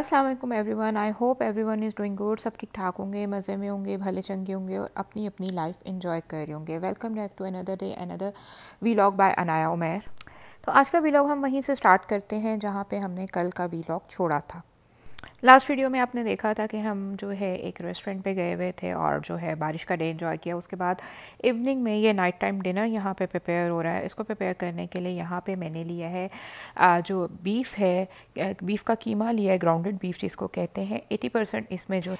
Aslam everyone I hope everyone is doing good सब ठीक ठाक होंगे मज़े में होंगे भले चंगे होंगे और अपनी अपनी लाइफ इन्जॉय कर रहे होंगे welcome back to another day another vlog by Anaya Umer तो आज का वीलॉग हम वहीं से स्टार्ट करते हैं जहाँ पे हमने कल का लॉग छोड़ा था लास्ट वीडियो में आपने देखा था कि हम जो है एक रेस्टोरेंट पे गए हुए थे और जो है बारिश का डे इन्जॉय किया उसके बाद इवनिंग में ये नाइट टाइम डिनर यहाँ पे प्रिपेयर हो रहा है इसको प्रिपेयर करने के लिए यहाँ पे मैंने लिया है जो बीफ है बीफ का कीमा लिया है ग्राउंडेड बीफ जिसको कहते हैं एटी परसेंट इसमें जो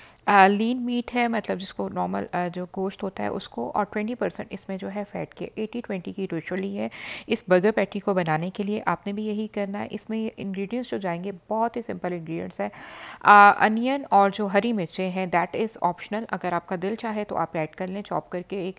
लीन मीट है मतलब जिसको नॉर्मल जो गोश्त होता है उसको और ट्वेंटी परसेंट इसमें जो है फ़ैट के एटी ट्वेंटी की रेशो ली है इस बर्गर पैटी को बनाने के लिए आपने भी यही करना है इसमें इन्ग्रीडियंट्स जो जाएंगे बहुत ही सिंपल इन्ग्रीडियंट्स हैं अनियन uh, और जो हरी मिर्चें हैं दैट इज़ ऑप्शनल अगर आपका दिल चाहे तो आप ऐड कर लें चॉप करके एक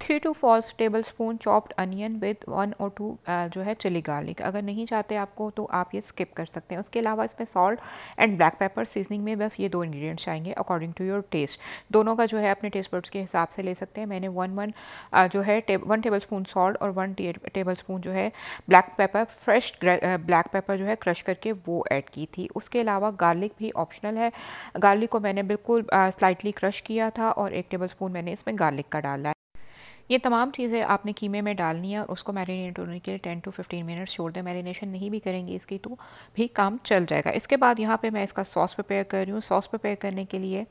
three two four tablespoon chopped onion with one और टू जो है चिली गार्लिक अगर नहीं चाहते आपको तो आप ये स्किप कर सकते हैं उसके अलावा इसमें salt and black pepper seasoning में बस ये दो इंग्रेडिएंट्स आएंगे अकॉर्डिंग टू योर टेस्ट दोनों का जो है अपने टेस्ट बर्ड्स के हिसाब से ले सकते हैं मैंने वन वन uh, जो है वन टेबल स्पून सॉल्ट और वन टेबल स्पून जो है black pepper fresh black pepper जो है क्रश करके वो ऐड की थी उसके अलावा गार्लिक भी ऑप्शनल है गार्लिक को मैंने बिल्कुल स्लाइटली uh, क्रश किया था और एक टेबल स्पून मैंने इसमें गार्लिक का डाला ये तमाम चीज़ें आपने कीमे में डालनी है और उसको मैरिनेट होने के लिए टेन टू फिफ्टीन मिनट्स छोड़ दें मैरिनेशन नहीं भी करेंगे इसकी तो भी काम चल जाएगा इसके बाद यहाँ पर मैं इसका सॉस प्रिपेयर कर रही हूँ सॉस प्रिपेयर करने के लिए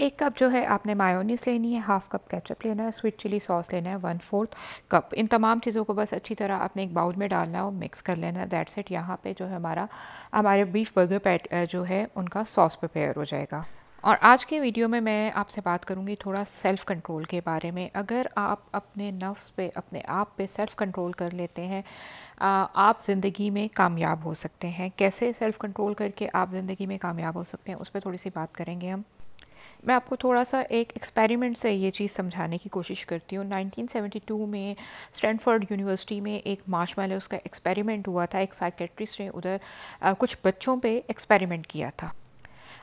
एक कप जो है आपने मायोनीस लेनी है हाफ़ कप केचप लेना है स्वीट चिली सॉस लेना है वन फोर्थ कप इन तमाम चीज़ों को बस अच्छी तरह आपने एक बाउल में डालना है और मिक्स कर लेना है दैट्स इट यहाँ पे जो है हमारा हमारे बीफ बर्गर पैट जो है उनका सॉस प्रिपेयर हो जाएगा और आज के वीडियो में मैं आपसे बात करूंगी थोड़ा सेल्फ़ कंट्रोल के बारे में अगर आप अपने नफ्स पे अपने आप पे सेल्फ़ कंट्रोल कर लेते हैं आप ज़िंदगी में कामयाब हो सकते हैं कैसे सेल्फ़ कंट्रोल करके आप ज़िंदगी में कामयाब हो सकते हैं उस पर थोड़ी सी बात करेंगे हम मैं आपको थोड़ा सा एक एक्सपेरिमेंट से ये चीज़ समझाने की कोशिश करती हूँ 1972 में स्टैनफोर्ड यूनिवर्सिटी में एक मार्श का एक्सपेरिमेंट हुआ था एक साइकेट्रिस्ट ने उधर कुछ बच्चों पे एक्सपेरिमेंट किया था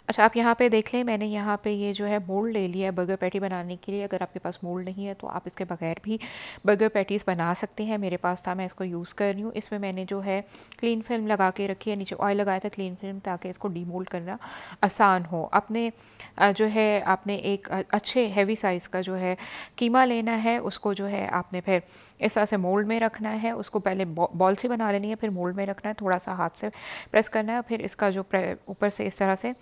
अच्छा आप यहाँ पे देख लें मैंने यहाँ पे ये जो है मोल्ड ले लिया है बर्गर पैटी बनाने के लिए अगर आपके पास मोल्ड नहीं है तो आप इसके बगैर भी बर्गर पैटीज़ बना सकते हैं मेरे पास था मैं इसको यूज़ कर रही हूँ इसमें मैंने जो है क्लीन फिल्म लगा के रखी है नीचे ऑयल लगाया था क्लीन फिल्म ताकि इसको डीमोल्ड करना आसान हो अपने जो है आपने एक अच्छे हैवी साइज़ का जो है कीमा लेना है उसको जो है आपने फिर इस तरह से मोल्ड में रखना है उसको पहले बॉल से बना लेनी है फिर मोल्ड में रखना है थोड़ा सा हाथ से प्रेस करना है फिर इसका जो ऊपर से इस तरह से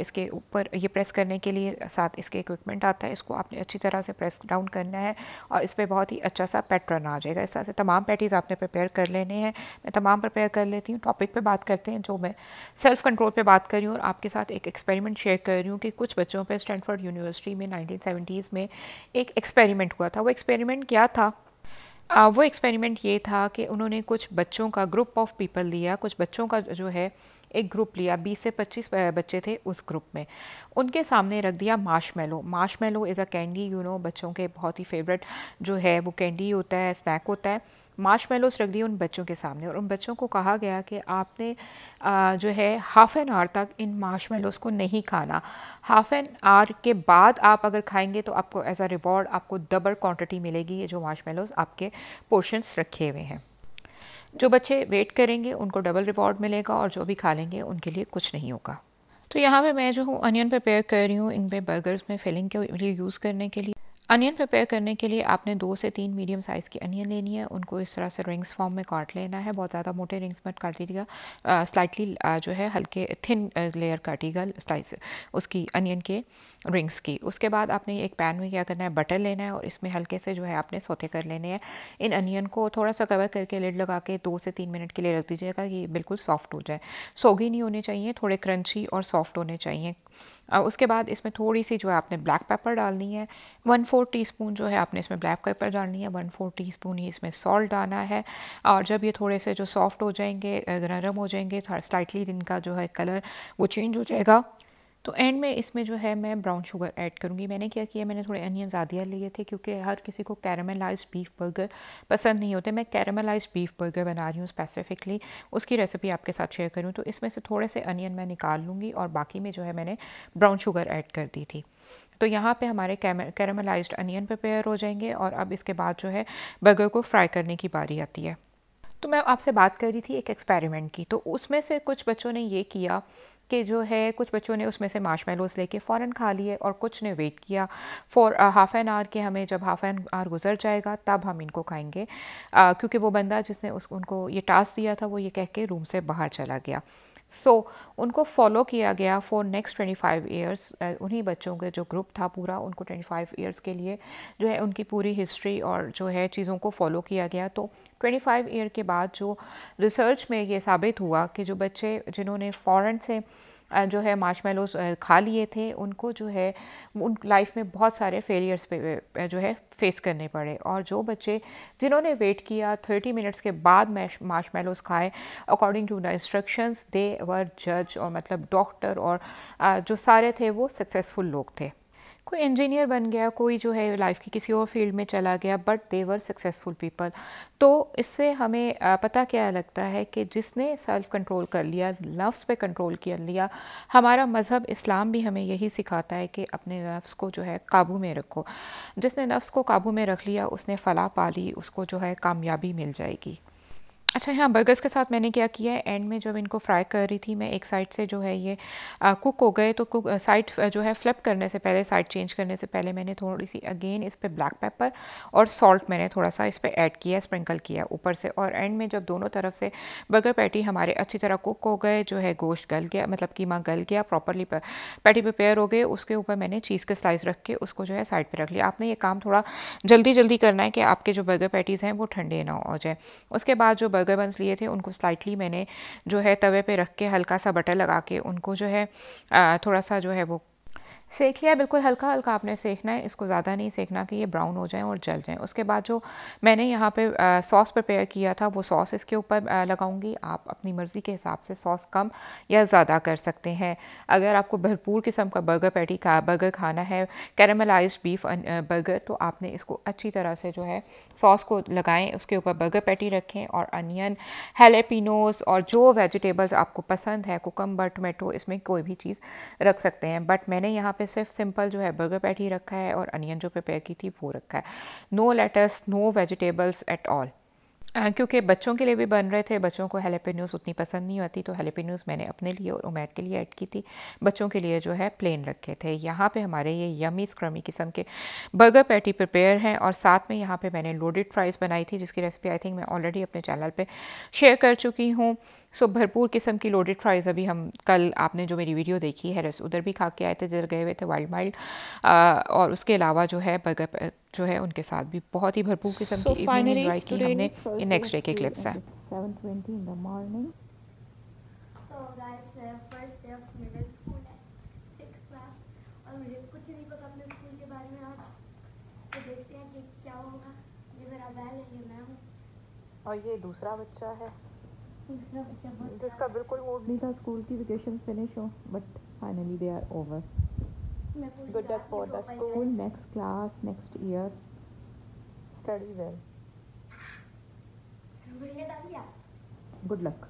इसके ऊपर ये प्रेस करने के लिए साथ इसके इक्विपमेंट आता है इसको आपने अच्छी तरह से प्रेस डाउन करना है और इस पर बहुत ही अच्छा सा पैटर्न आ जाएगा इस तरह से तमाम पैटीज़ आपने प्रिपेयर कर लेने हैं मैं तमाम प्रिपेयर कर लेती हूँ टॉपिक पर बात करते हैं जो मैं सेल्फ़ कंट्रोल पर बात कर रही हूँ और आपके साथ एक एक्सपेरिमेंट शेयर कर रही हूँ कि कुछ बच्चों पर स्टैंडफर्ड यूनिवर्सिटी में नाइनटीन में एक एक्सपेरिमेंट हुआ था वो एक्सपेरिमेंट क्या था वो एक्सपेरिमेंट ये था कि उन्होंने कुछ बच्चों का ग्रुप ऑफ पीपल लिया कुछ बच्चों का जो है एक ग्रुप लिया 20 से 25 बच्चे थे उस ग्रुप में उनके सामने रख दिया marshmallow is a candy you know बच्चों के बहुत ही फेवरेट जो है वो कैंडी होता है स्नैक होता है माश मेलोस रख दिए उन बच्चों के सामने और उन बच्चों को कहा गया कि आपने आ, जो है हाफ़ एन आवर तक इन माश मेलोस को नहीं खाना हाफ़ एन आवर के बाद आप अगर खाएंगे तो आपको एज अ रिवॉर्ड आपको डबल क्वांटिटी मिलेगी ये जो माश मेलोस आपके पोर्शंस रखे हुए हैं जो बच्चे वेट करेंगे उनको डबल रिवॉर्ड मिलेगा और जो भी खा लेंगे उनके लिए कुछ नहीं होगा तो यहाँ पे मैं जो हूँ अनियन प्रिपेयर कर रही हूँ इनमें बर्गर्स में फिलिंग के लिए यूज़ करने के लिए अनियन प्रिपेयर करने के लिए आपने दो से तीन मीडियम साइज़ की अनियन लेनी है उनको इस तरह से रिंग्स फॉर्म में काट लेना है बहुत ज़्यादा मोटे रिंग्स मत दीजिएगा स्लाइटली जो है हल्के थिन लेयर काटिएगा स्लाइस उसकी अनियन के रिंग्स की उसके बाद आपने एक पैन में क्या करना है बटर लेना है और इसमें हल्के से जो है आपने सोते कर लेने हैं इन अनियन को थोड़ा सा कवर करके लेड लगा के दो से तीन मिनट के लिए रख दीजिएगा ये बिल्कुल सॉफ्ट हो जाए सोगी नहीं होने चाहिए थोड़े क्रंची और सॉफ्ट होने चाहिए उसके बाद इसमें थोड़ी सी जो है आपने ब्लैक पेपर डालनी है वन फोर टीस्पून जो है आपने इसमें ब्लैक पेपर डालनी है वन फोर टीस्पून ही इसमें सॉल्ट डालना है और जब ये थोड़े से जो सॉफ्ट हो जाएंगे नरम हो जाएंगे स्लाइटली इनका जो है कलर वो चेंज हो जाएगा तो एंड में इसमें जो है मैं ब्राउन शुगर ऐड करूँगी मैंने क्या किया मैंने थोड़े अनियन ज़्यादा लिए थे क्योंकि हर किसी को कैरामलाइज बीफ बर्गर पसंद नहीं होते मैं कैरामलाइज बीफ बर्गर बना रही हूँ स्पेसिफिकली उसकी रेसिपी आपके साथ शेयर करूँ तो इसमें से थोड़े से अनियन मैं निकाल लूँगी और बाकी में जो है मैंने ब्राउन शुगर ऐड कर दी थी तो यहाँ पे हमारे कैरमलाइज्ड अनियन प्रिपेयर हो जाएंगे और अब इसके बाद जो है बर्गर को फ्राई करने की बारी आती है तो मैं आपसे बात कर रही थी एक एक्सपेरिमेंट की तो उसमें से कुछ बच्चों ने ये किया कि जो है कुछ बच्चों ने उसमें से मार्शमेलोस लेके फ़ौरन खा लिए और कुछ ने वेट किया फॉर हाफ़ एन आवर के हमें जब हाफ़ एन आवर गुजर जाएगा तब हम इनको खाएंगे uh, क्योंकि वो बंदा जिसने उस उनको ये टास्क दिया था वो ये कह के रूम से बाहर चला गया सो so, उनको फॉलो किया गया for next twenty five years उन्हीं बच्चों के जो ग्रुप था पूरा उनको ट्वेंटी फाइव ईयर्स के लिए जो है उनकी पूरी हिस्ट्री और जो है चीज़ों को फॉलो किया गया तो ट्वेंटी फाइव ईयर के बाद जो रिसर्च में ये साबित हुआ कि जो बच्चे जिन्होंने फ़ौरन से जो है मार्शमेलोस खा लिए थे उनको जो है उन लाइफ में बहुत सारे फेलियर्स पे जो है फेस करने पड़े और जो बच्चे जिन्होंने वेट किया थर्टी मिनट्स के बाद मार्शमेलोस खाए according to the instructions they were जज और मतलब डॉक्टर और जो सारे थे वो सक्सेसफुल लोग थे कोई इंजीनियर बन गया कोई जो है लाइफ की किसी और फील्ड में चला गया बट देवर सक्सेसफुल पीपल तो इससे हमें पता क्या लगता है कि जिसने सेल्फ कंट्रोल कर लिया लफ्स पे कंट्रोल कर लिया हमारा मज़हब इस्लाम भी हमें यही सिखाता है कि अपने नफ्स को जो है काबू में रखो जिसने नफ्स को काबू में रख लिया उसने फलाह पा ली उसको जो है कामयाबी मिल जाएगी अच्छा हाँ बर्गर्स के साथ मैंने क्या किया है एंड में जब इनको फ्राई कर रही थी मैं एक साइड से जो है ये आ, कुक हो गए तो कुक साइड जो है फ्लिप करने से पहले साइड चेंज करने से पहले मैंने थोड़ी सी अगेन इस पर ब्लैक पेपर और सॉल्ट मैंने थोड़ा सा इस पर ऐड किया स्प्रिंकल किया ऊपर से और एंड में जब दोनों तरफ से बर्गर पैटी हमारे अच्छी तरह कुक हो गए जो है गोश्त गल गया मतलब कीमा गल गया प्रॉपरली पैटी प्रिपेयर हो गए उसके ऊपर मैंने चीज़ के स्लाइस रख के उसको जो है साइड पर रख लिया आपने ये काम थोड़ा जल्दी जल्दी करना है कि आपके जो बर्गर पैटीज़ हैं वो ठंडे ना हो जाए उसके बाद जो बर्गर बर्गर बंस लिए थे उनको स्लाइटली मैंने जो है तवे पे रख के हल्का सा बटर लगा के उनको जो है थोड़ा सा जो है वो सेक लिया बिल्कुल हल्का हल्का आपने सेकना है इसको ज़्यादा नहीं सेकना कि ये ब्राउन हो जाए और जल जाए उसके बाद जो मैंने यहाँ पे सॉस प्रिपेयर किया था वो सॉस इसके ऊपर लगाऊंगी आप अपनी मर्ज़ी के हिसाब से सॉस कम या ज़्यादा कर सकते हैं अगर आपको भरपूर किस्म का बर्गर पैटी का बर्गर खाना है कैरामलाइज बीफ बर्गर तो आपने इसको अच्छी तरह से जो है सॉस को लगाएँ उसके ऊपर बर्गर पैटी रखें और अनियन हेलेपिनोस और जो वेजिटेबल्स आपको पसंद है कुकम्बर टमेटो इसमें कोई भी चीज़ रख सकते हैं बट मैंने यहाँ पर पे सिर्फ सिंपल जो है बर्गर पैटी रखा है और अनियन जो प्रिपेयर की थी वो रखा है no lettuce no vegetables at all क्योंकि बच्चों के लिए भी बन रहे थे बच्चों को हेलेपिन्यूज़ उतनी पसंद नहीं आती तो हेलेपिन्यूज़ मैंने अपने लिए और उमेर के लिए ऐड की थी बच्चों के लिए जो है प्लेन रखे थे यहाँ पे हमारे ये यमी स्क्रमी किस्म के बर्गर पैटी प्रिपेयर हैं और साथ में यहाँ पे मैंने लोडेड फ्राइज़ बनाई थी जिसकी रेसिपी आई थिंक मैं ऑलरेडी अपने चैनल पर शेयर कर चुकी हूँ सो so, भरपूर किस्म की लोडेड फ्राइज़ अभी हम कल आपने जो मेरी वीडियो देखी है रस उधर भी खा के आए थे जिधर गए हुए थे वाइल्ड माइल्ड और उसके अलावा जो है बर्गर जो है उनके साथ भी बहुत ही भरपूर किस्म so की इवनिंग इन्जॉय की हमने नेक्स्ट डे के क्लिप्स तो हैं और ये दूसरा बच्चा है जिसका तो बिल्कुल मूड नहीं था स्कूल की वेकेशन फिनिश हो but finally they are over good luck for the school next class next year study well good luck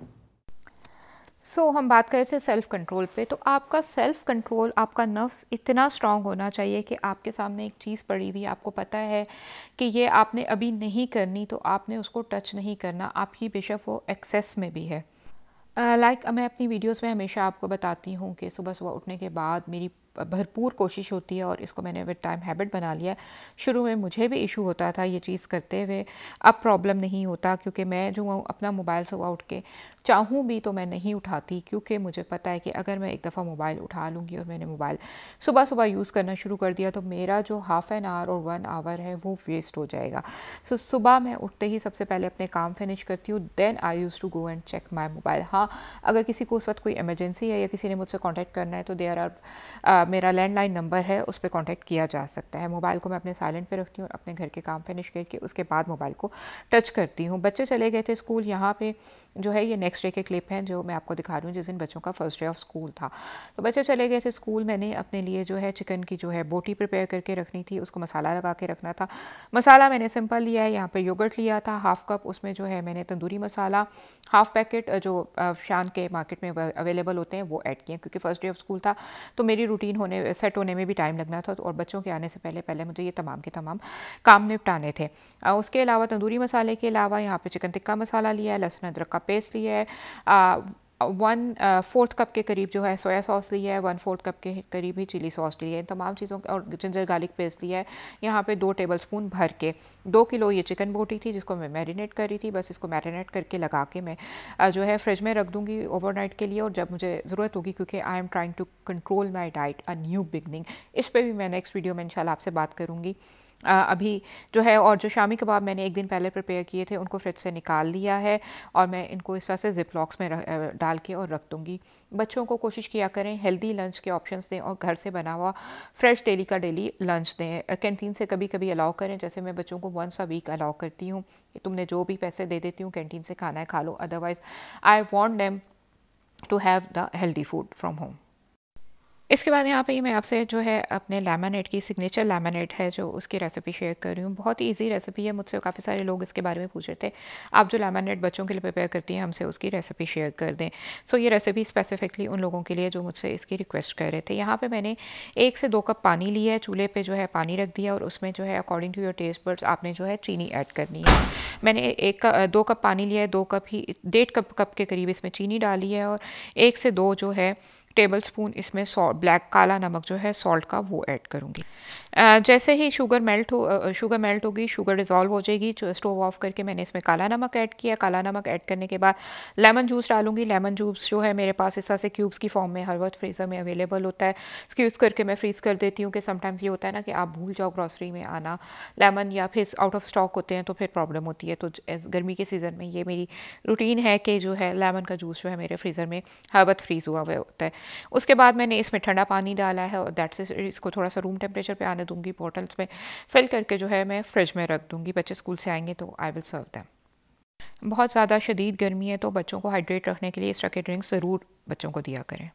so so, हम बात कर रहे थे सेल्फ़ कंट्रोल पे तो आपका सेल्फ़ कंट्रोल आपका नफ्स इतना स्ट्रांग होना चाहिए कि आपके सामने एक चीज़ पड़ी हुई आपको पता है कि ये आपने अभी नहीं करनी तो आपने उसको टच नहीं करना आपकी बेशक वो एक्सेस में भी है लाइक uh, like, मैं अपनी वीडियोस में हमेशा आपको बताती हूँ कि सुबह सुबह उठने के बाद मेरी भरपूर कोशिश होती है और इसको मैंने विद टाइम हैबिट बना लिया शुरू में मुझे भी इशू होता था ये चीज़ करते हुए अब प्रॉब्लम नहीं होता क्योंकि मैं जो अपना मोबाइल सुबह उठ के चाहूँ भी तो मैं नहीं उठाती क्योंकि मुझे पता है कि अगर मैं एक दफ़ा मोबाइल उठा लूँगी और मैंने मोबाइल सुबह सुबह यूज़ करना शुरू कर दिया तो मेरा जो हाफ़ एन आवर और वन आवर है वो वेस्ट हो जाएगा सो so, सुबह मैं उठते ही सबसे पहले अपने काम फिनिश करती हूँ then I use to go and check my mobile हाँ अगर किसी को उस वक्त कोई इमरजेंसी है या किसी ने मुझसे कॉन्टैक्ट करना है तो देर आर मेरा लैंडलाइन नंबर है उस पर कॉन्टैक्ट किया जा सकता है मोबाइल को मैं अपने साइलेंट पे रखती हूँ अपने घर के काम फिनिश करके उसके बाद मोबाइल को टच करती हूँ बच्चे चले गए थे स्कूल यहाँ पे जो है ये नेक्स्ट डे के क्लिप हैं जो मैं आपको दिखा रही हूँ जिस दिन बच्चों का फर्स्ट डे ऑफ स्कूल था तो बच्चे चले गए थे स्कूल मैंने अपने लिए जो है चिकन की जो है बोटी प्रिपेयर करके रखनी थी उसको मसाला लगा के रखना था मसाला मैंने सिंपल लिया है यहाँ पर योगर्ट लिया था हाफ़ कप उसमें जो है मैंने तंदूरी मसाला हाफ़ पैकेट जो शान के मार्केट में अवेलेबल होते हैं वो ऐड किए क्योंकि फ़र्स्ट डे ऑफ स्कूल था तो मेरी रूटीन रूटीन होने सेट होने में भी टाइम लगना था तो और बच्चों के आने से पहले पहले मुझे ये तमाम के तमाम काम निपटाने थे उसके अलावा तंदूरी मसाले के अलावा यहाँ पे चिकन टिक्का मसाला लिया है लहसुन अदरक का पेस्ट लिया है वन फोर्थ कप के करीब जो है सोया सॉस ली है वन फोर्थ कप के करीब ही चिली सॉस ली है इन तमाम चीज़ों का और जिंजर गार्लिक पेस्ट लिया है यहाँ पे दो टेबल स्पून भर के दो किलो ये चिकन बोटी थी जिसको मैं मैरिनेट कर रही थी बस इसको मैरिनेट करके लगा के मैं uh, जो है फ्रिज में रख दूँगी ओवरनाइट के लिए और जब मुझे ज़रूरत होगी क्योंकि I am trying to control my diet a new beginning इस पर भी मैं नेक्स्ट वीडियो में इन आपसे बात करूँगी अभी जो है और जो शामी कबाब मैंने एक दिन पहले प्रिपेयर किए थे उनको फ्रिज से निकाल लिया है और मैं इनको इस तरह से जिप लॉक्स में डाल के और रख दूँगी बच्चों को कोशिश किया करें हेल्दी लंच के ऑप्शन दें और घर से बना हुआ फ्रेश डेली का डेली लंच दें कैंटीन से कभी कभी अलाउ करें जैसे मैं बच्चों को वंस अ वीक अलाउ करती हूँ तुमने जो भी पैसे दे देती हूँ कैंटीन से खाना है खा लो otherwise I want them to have the healthy food from home इसके बाद यहाँ पे ही मैं आपसे जो है अपने लेमनेट की सिग्नेचर लेमनेट है जो उसकी रेसिपी शेयर कर रही हूँ बहुत ही ईजी रेसिपी है मुझसे काफ़ी सारे लोग इसके बारे में पूछ रहे थे आप जो लेमनेट बच्चों के लिए प्रिपेयर करती हैं हमसे उसकी रेसिपी शेयर कर दें सो so, ये रेसिपी स्पेसिफिकली उन लोगों के लिए जो मुझसे इसकी रिक्वेस्ट कर रहे थे यहाँ पर मैंने एक से दो कप पानी लिया है चूल्हे पर जो है पानी रख दिया और उसमें जो है according to your taste buds आपने जो है चीनी ऐड करनी है मैंने एक दो कप पानी लिया है दो कप ही डेढ़ कप कप के करीब इसमें चीनी डाली है और एक से दो जो है टेबल स्पून इसमें सॉल्ट ब्लैक काला नमक जो है सॉल्ट का वो ऐड करूँगी जैसे ही शुगर मेल्ट हो शुगर मेल्ट होगी शुगर डिजॉल्व हो जाएगी स्टोव ऑफ करके मैंने इसमें काला नमक ऐड किया काला नमक ऐड करने के बाद लेमन जूस डालूंगी लेमन जूस जो है मेरे पास इस तरह से क्यूब्स की फॉर्म में हर वक्त फ्रीज़र में अवेलेबल होता है इसको यूज़ करके मैं फ्रीज़ कर देती हूँ कि समटाइम्स ये होता है ना कि आप भूल जाओ ग्रॉसरी में आना लेमन या फिर आउट ऑफ स्टॉक होते हैं तो फिर प्रॉब्लम होती है तो गर्मी के सीज़न में ये मेरी रूटीन है कि जो है लेमन का जूस जो है मेरे फ्रीज़र में हर वक्त फ्रीज़ हुआ हुआ होता है उसके बाद मैंने इसमें ठंडा पानी डाला है और दैट से इसको थोड़ा सा रूम टेम्परेचर पे आने दूंगी बॉटल्स में फिल करके जो है मैं फ्रिज में रख दूंगी बच्चे स्कूल से आएंगे तो आई विल सर्व दैम बहुत ज़्यादा शदीद गर्मी है तो बच्चों को हाइड्रेट रखने के लिए इस तरह के ड्रिंक्स ज़रूर बच्चों को दिया करें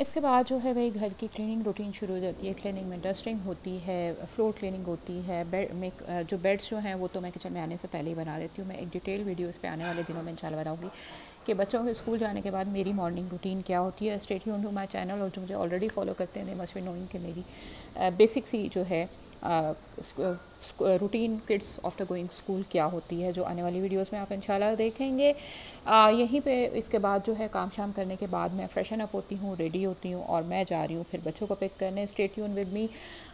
इसके बाद जो है वही घर की क्लीनिंग रूटीन शुरू हो जाती है क्लीनिंग में डस्टिंग होती है फ्लोर क्लीनिंग होती है बेड में जो बेड्स जो हैं वो तो मैं किचन में आने से पहले ही बना देती हूँ मैं एक डिटेल वीडियो इस पर आने वाले दिनों में शाला बनाऊँगी कि बच्चों के स्कूल जाने के बाद मेरी मॉर्निंग रूटीन क्या होती है स्टेट यून टू माई चैनल और जो मुझे ऑलरेडी फॉलो करते हैं मस्ट बी नोइंग कि मेरी बेसिक सी जो है routine kids after going school क्या होती है जो आने वाली वीडियोस में आप इंशाल्लाह देखेंगे यहीं पे इसके बाद जो है काम शाम करने के बाद मैं फ्रेशन अप होती हूँ रेडी होती हूँ और मैं जा रही हूँ फिर बच्चों को पिक करने स्टेट यून विद मी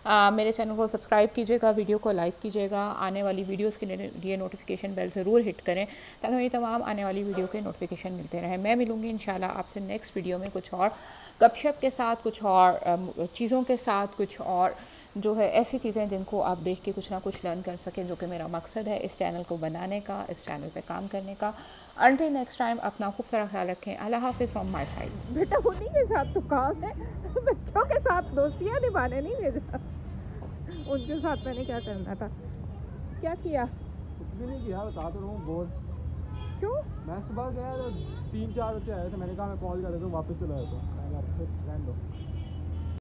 आ, मेरे चैनल को सब्सक्राइब कीजिएगा वीडियो को लाइक कीजिएगा आने वाली वीडियोज़ के लिए नोटिफिकेशन बेल ज़रूर हिट करें ताकि मेरी तमाम आने वाली वीडियो के नोटिफिकेशन मिलते रहें मैं मिलूँगी इन आपसे नेक्स्ट वीडियो में कुछ और गपशप के साथ कुछ और चीज़ों के साथ कुछ और जो है ऐसी चीज़ें जिनको आप देख के कुछ ना कुछ लर्न कर सकें जो कि मेरा मकसद है इस चैनल को बनाने का इस चैनल पे काम करने का अंटिल नेक्स्ट टाइम अपना खूब सारा ख्याल रखें अल्लाह हाफिज़ फ्रॉम माय साइड बेटा उन्हीं के साथ तो काम है बच्चों के साथ दोस्तियाँ निभाने नहीं भेजा उनके साथ मैंने क्या करना था क्या किया तो क्यों मैं सुबह गया तो तीन चार बच्चे आए थे मैंने कहा मैं कॉल कर देता हूँ वापस चला जाता हूँ